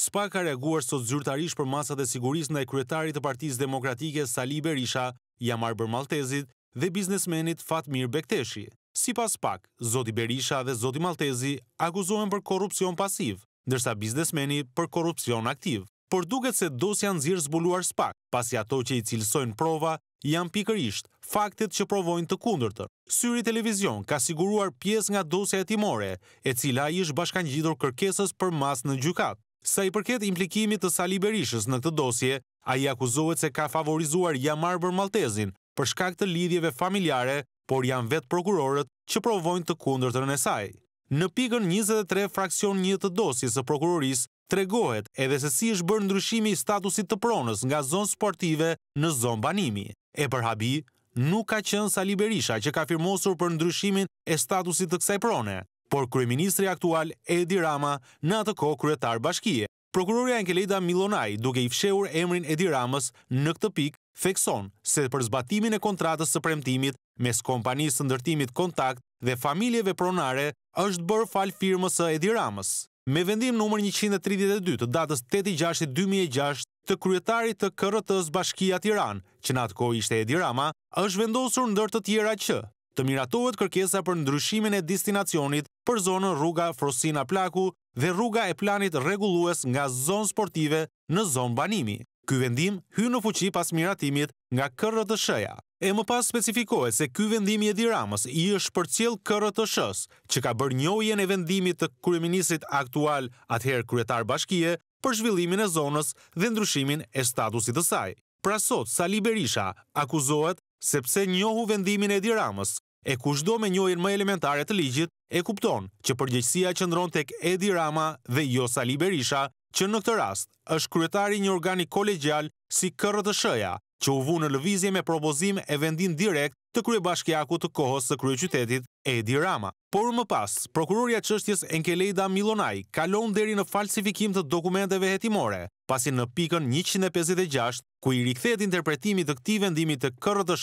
SPA ka reaguar sot zyrtarish për masat e siguris në e kryetarit të partiz demokratike Sali Berisha, Jamar Bërmaltezit dhe biznesmenit Fatmir Bekteshi. Si pas pak, Zoti Berisha dhe Zoti Maltezi akuzohen për korupcion pasiv, ndërsa biznesmeni për korupcion aktiv. Por duket se dosja nëzirë zbuluar SPAK, pasi ato që i cilësojnë prova, janë pikërisht faktet që provojnë të kundër Syri Televizion ka siguruar pies nga dosja e timore, e cila ish bashkan gjithur kërkesës për mas në gjukatë. Sa i përket implikimit të Sali Berishës në këtë dosje, a i akuzohet se ka favorizuar Jamar Maltezin për shkak të lidhjeve familjare, por janë vetë prokurorët që provojnë të kundër të nësaj. Në pikën 23 fraksion një të dosjes e prokurorisë, tregohet edhe se si është bërë ndryshimi i statusit të pronës nga zonë sportive në zonë banimi. E për habi, nuk ka qënë Sali Berisha që ka firmosur për ndryshimin e statusit të kësaj prone, por kryeministri aktual Edi Rama në atë kohë kryetar bashkije. Prokuroria Enkelejda Milonaj duke i fshehur emrin Edi Ramës në këtë pikë thekson se për zbatimin e kontratës së premtimit mes kompanisë së ndërtimit kontakt dhe familjeve pronare është bërë fal firmës së Edi Ramës. Me vendim numër 132 të datës 8.6.2006 të kryetarit të kërëtës Bashkia Tiran, që në atë kohë ishte Edi Rama, është vendosur ndër të tjera që të miratohet kërkesa për ndryshimin e destinacionit për zonën rruga Frosina Plaku dhe rruga e planit regullues nga zonë sportive në zonë banimi. Ky vendim hynë në fuqi pas miratimit nga kërët të shëja. E më pas specifikohet se ky vendimi e diramës i është për cilë kërët të shës, që ka bërë njojën e vendimit të kryeminisit aktual atëherë kryetar bashkije për zhvillimin e zonës dhe ndryshimin e statusit të saj. Pra sot, Sali Berisha akuzohet sepse njohu vendimin e diramës e ku shdo me njojën më elementare të ligjit, e kupton që përgjëqësia që tek Edi Rama dhe Josali Berisha, që në këtë rast është kryetari një organi kolegjal si kërë të shëja, që uvu në lëvizje me propozim e vendin direkt të krye bashkjaku të kohës së krye qytetit e Rama. Por më pas, prokuroria qështjes Enkelejda Milonaj kalon deri në falsifikim të dokumenteve jetimore, pasi në pikën 156, ku i rikthet interpretimit të këti vendimit të kërë të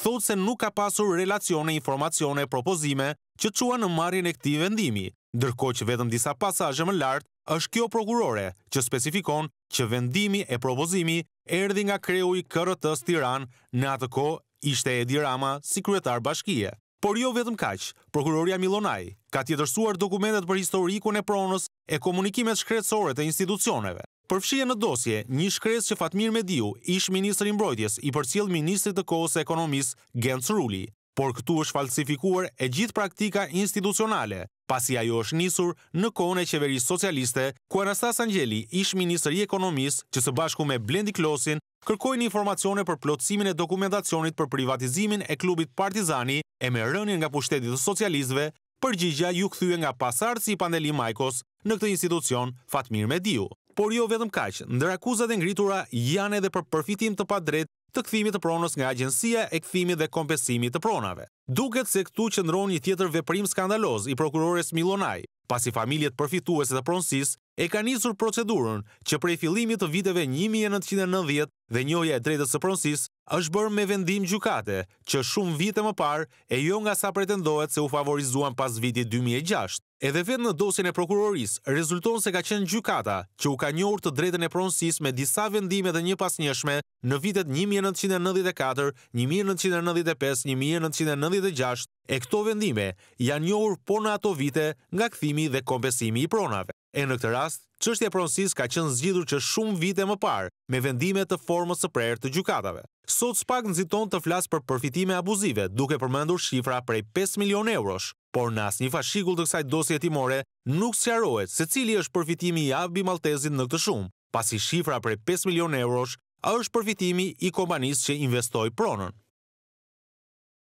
thotë se nuk ka pasur relacione informacione e propozime që të qua në marjen e këti vendimi, dërko që vetëm disa pasajë më lartë, është kjo prokurore që spesifikon që vendimi e propozimi erdi nga kreu i kërëtës Tiran, në atë ko ishte e dirama si kryetar bashkije. Por jo vetëm kaqë, prokuroria Milonaj ka tjetërsuar dokumentet për historikun e pronës e komunikimet shkretësore të institucioneve. Përfshje në dosje, një shkretës që Fatmir Mediu ish Ministrë i Mbrojtjes i për cilë Ministrë të Kosë Ekonomisë Gens Rulli, por këtu është falsifikuar e gjithë praktika institucionale, pasi ajo është njësur në kone e qeverisë socialiste, ku Anastas Angeli ishë Ministrë i Ekonomisë që së bashku me Blendi Klosin kërkojnë informacione për plotësimin e dokumentacionit për privatizimin e klubit Partizani e me rënjën nga pushtetit të socialistve, përgjigja ju këthyë nga pasartë si pandeli Majkos në këtë institucion Fatmir Mediu. Por jo vetëm kaqë, ndër akuzat e ngritura janë edhe për përfitim të padret të kthimit të pronës nga agjensia e kthimit dhe kompensimit të pronave. Duket se këtu qëndron një tjetër veprim skandaloz i prokurores Milonaj, pasi familjet përfituese të pronsis, e ka njësur procedurën që prej filimit të viteve 1990 dhe njoja e drejtës së pronsis është bërë me vendim gjukate që shumë vite më parë e jo nga sa pretendohet se u favorizuan pas vitit 2006. Edhe vetë në dosin e prokuroris, rezulton se ka qenë gjukata që u ka njohur të drejtën e pronsis me disa vendime e një pas njëshme në vitet 1994, 1995, 1996, e këto vendime janë njohur po në ato vite nga këthimi dhe kompesimi i pronave. E në këtë rast, çështja e ka qenë zgjidhur që shumë vite më parë me vendime të formës së prerë të gjykatave. Sot Spak nxiton të flas për përfitime abuzive, duke përmendur shifra prej 5 milion eurosh, por në asnjë fashikull të kësaj dosje timore nuk sqarohet se cili është përfitimi i Abi Maltezit në këtë shumë, pasi shifra prej 5 milion eurosh është përfitimi i kompanisë që investoi pronën.